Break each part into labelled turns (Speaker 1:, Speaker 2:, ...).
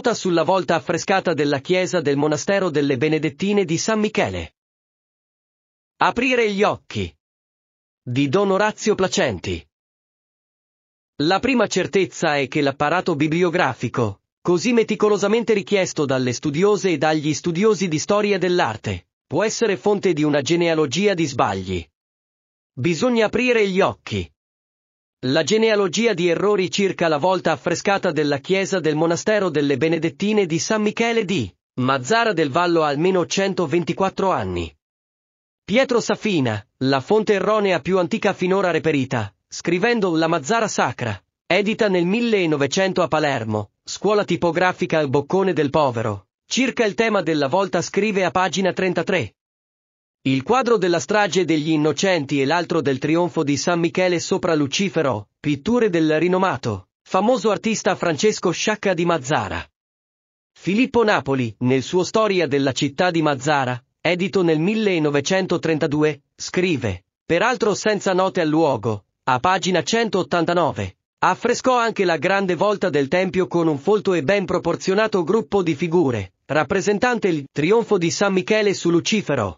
Speaker 1: nota sulla volta affrescata della chiesa del monastero delle Benedettine di San Michele. Aprire gli occhi. Di Don Orazio Placenti. La prima certezza è che l'apparato bibliografico, così meticolosamente richiesto dalle studiose e dagli studiosi di storia dell'arte, può essere fonte di una genealogia di sbagli. Bisogna aprire gli occhi. La genealogia di errori circa la volta affrescata della chiesa del monastero delle Benedettine di San Michele di Mazzara del Vallo almeno 124 anni. Pietro Safina, la fonte erronea più antica finora reperita, scrivendo La Mazzara Sacra, edita nel 1900 a Palermo, scuola tipografica al Boccone del Povero, circa il tema della volta scrive a pagina 33. Il quadro della strage degli innocenti e l'altro del trionfo di San Michele sopra Lucifero, pitture del rinomato, famoso artista Francesco Sciacca di Mazzara. Filippo Napoli, nel suo Storia della città di Mazzara, edito nel 1932, scrive, peraltro senza note al luogo, a pagina 189, affrescò anche la grande volta del Tempio con un folto e ben proporzionato gruppo di figure, rappresentante il trionfo di San Michele su Lucifero,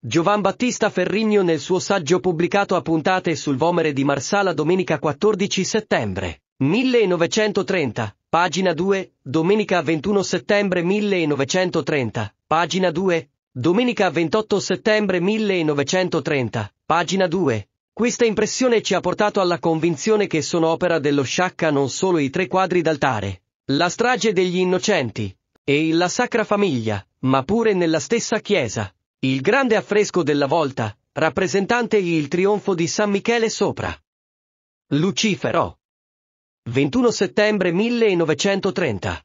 Speaker 1: Giovan Battista Ferrigno nel suo saggio pubblicato a puntate sul Vomere di Marsala domenica 14 settembre 1930, pagina 2, domenica 21 settembre 1930, pagina 2, domenica 28 settembre 1930, pagina 2. Questa impressione ci ha portato alla convinzione che sono opera dello sciacca non solo i tre quadri d'altare, la strage degli innocenti e la sacra famiglia, ma pure nella stessa chiesa. Il grande affresco della volta, rappresentante il trionfo di San Michele sopra. Lucifero. 21 settembre 1930.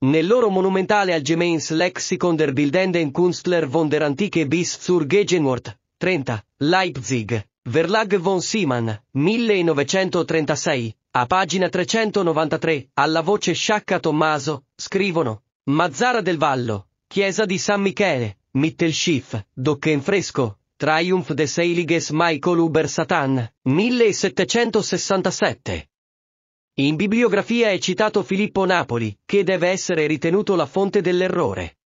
Speaker 1: Nel loro monumentale Algemeins Lexikon der Bildenden Künstler von der Antike bis zur Gegenwart, 30, Leipzig, Verlag von Siman, 1936, a pagina 393, alla voce Sciacca Tommaso, scrivono, Mazzara del Vallo, Chiesa di San Michele, Mittelschiff, Docken Fresco, Triumph des Heiliges Michael Uber Satan, 1767. In bibliografia è citato Filippo Napoli, che deve essere ritenuto la fonte dell'errore.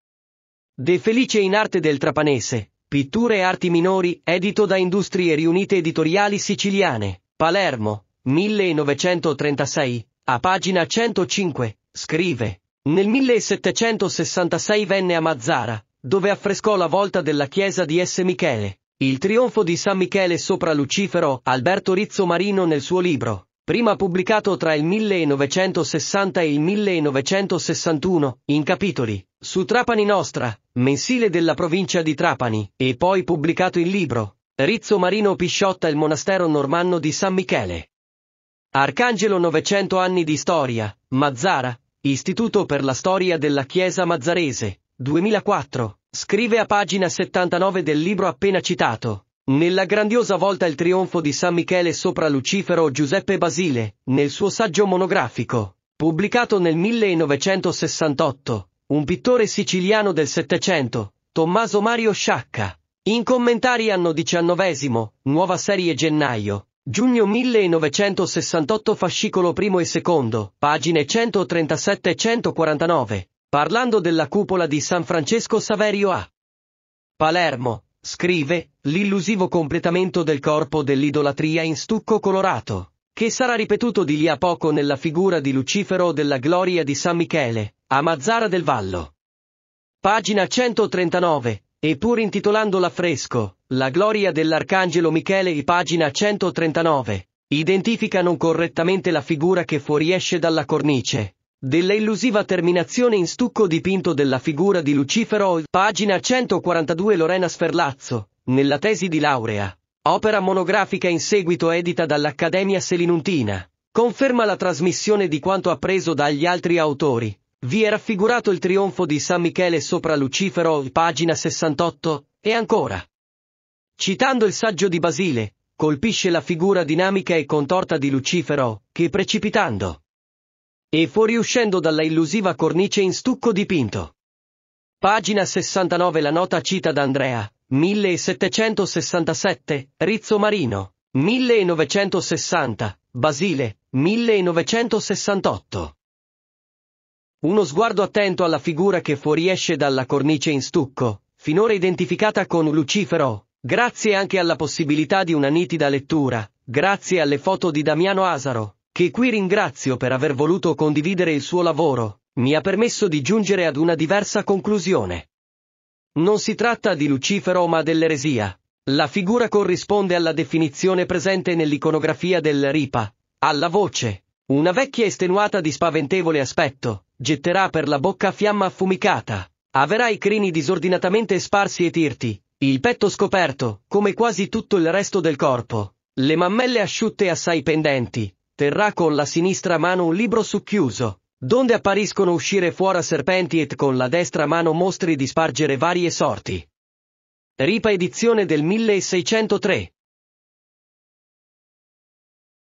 Speaker 1: De Felice in arte del Trapanese, Pitture e arti minori, edito da Industrie Riunite Editoriali Siciliane, Palermo, 1936, a pagina 105, scrive. Nel 1766 venne a Mazzara, dove affrescò la volta della chiesa di S. Michele. Il trionfo di San Michele sopra Lucifero, Alberto Rizzo Marino nel suo libro, prima pubblicato tra il 1960 e il 1961, in capitoli, su Trapani Nostra, mensile della provincia di Trapani, e poi pubblicato in libro, Rizzo Marino Pisciotta il monastero normanno di San Michele. Arcangelo 900 anni di storia, Mazzara, Istituto per la storia della Chiesa Mazzarese, 2004, scrive a pagina 79 del libro appena citato. Nella grandiosa volta il trionfo di San Michele sopra Lucifero Giuseppe Basile, nel suo saggio monografico, pubblicato nel 1968, un pittore siciliano del Settecento, Tommaso Mario Sciacca. In commentari anno XIX, nuova serie gennaio, giugno 1968 fascicolo primo e secondo, pagine 137 e 149. Parlando della cupola di San Francesco Saverio a Palermo, scrive, l'illusivo completamento del corpo dell'idolatria in stucco colorato, che sarà ripetuto di lì a poco nella figura di Lucifero della gloria di San Michele, a Mazzara del Vallo. Pagina 139, e pur intitolando l'affresco, La gloria dell'Arcangelo Michele e pagina 139, identificano correttamente la figura che fuoriesce dalla cornice, della illusiva terminazione in stucco dipinto della figura di Lucifero, pagina 142 Lorena Sferlazzo, nella tesi di laurea, opera monografica in seguito edita dall'Accademia Selinuntina, conferma la trasmissione di quanto appreso dagli altri autori. Vi è raffigurato il trionfo di San Michele sopra Lucifero, pagina 68, e ancora. Citando il saggio di Basile, colpisce la figura dinamica e contorta di Lucifero, che precipitando e fuoriuscendo dalla illusiva cornice in stucco dipinto. Pagina 69 La nota cita da Andrea, 1767, Rizzo Marino, 1960, Basile, 1968. Uno sguardo attento alla figura che fuoriesce dalla cornice in stucco, finora identificata con Lucifero, grazie anche alla possibilità di una nitida lettura, grazie alle foto di Damiano Asaro, che qui ringrazio per aver voluto condividere il suo lavoro, mi ha permesso di giungere ad una diversa conclusione. Non si tratta di Lucifero ma dell'eresia. La figura corrisponde alla definizione presente nell'iconografia del Ripa, alla voce. Una vecchia estenuata di spaventevole aspetto, getterà per la bocca fiamma affumicata, avrà i crini disordinatamente sparsi e tirti, il petto scoperto, come quasi tutto il resto del corpo, le mammelle asciutte e assai pendenti, sosterrà con la sinistra mano un libro succhiuso, donde appariscono uscire fuori serpenti e con la destra mano mostri di spargere varie sorti. Ripa edizione del 1603.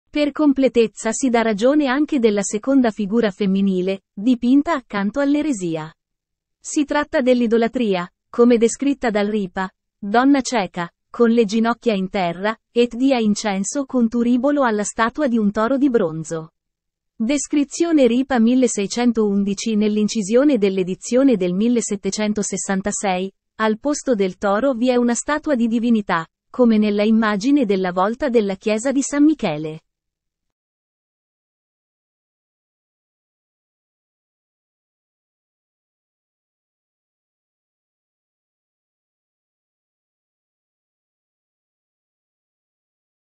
Speaker 1: Per completezza si dà ragione anche della seconda figura femminile, dipinta accanto all'eresia. Si tratta dell'idolatria, come descritta dal Ripa, donna cieca, con le ginocchia in terra, et dia incenso con turibolo alla statua di un toro di bronzo. Descrizione Ripa 1611 Nell'incisione dell'edizione del 1766, al posto del toro vi è una statua di divinità, come nella immagine della volta della chiesa di San Michele.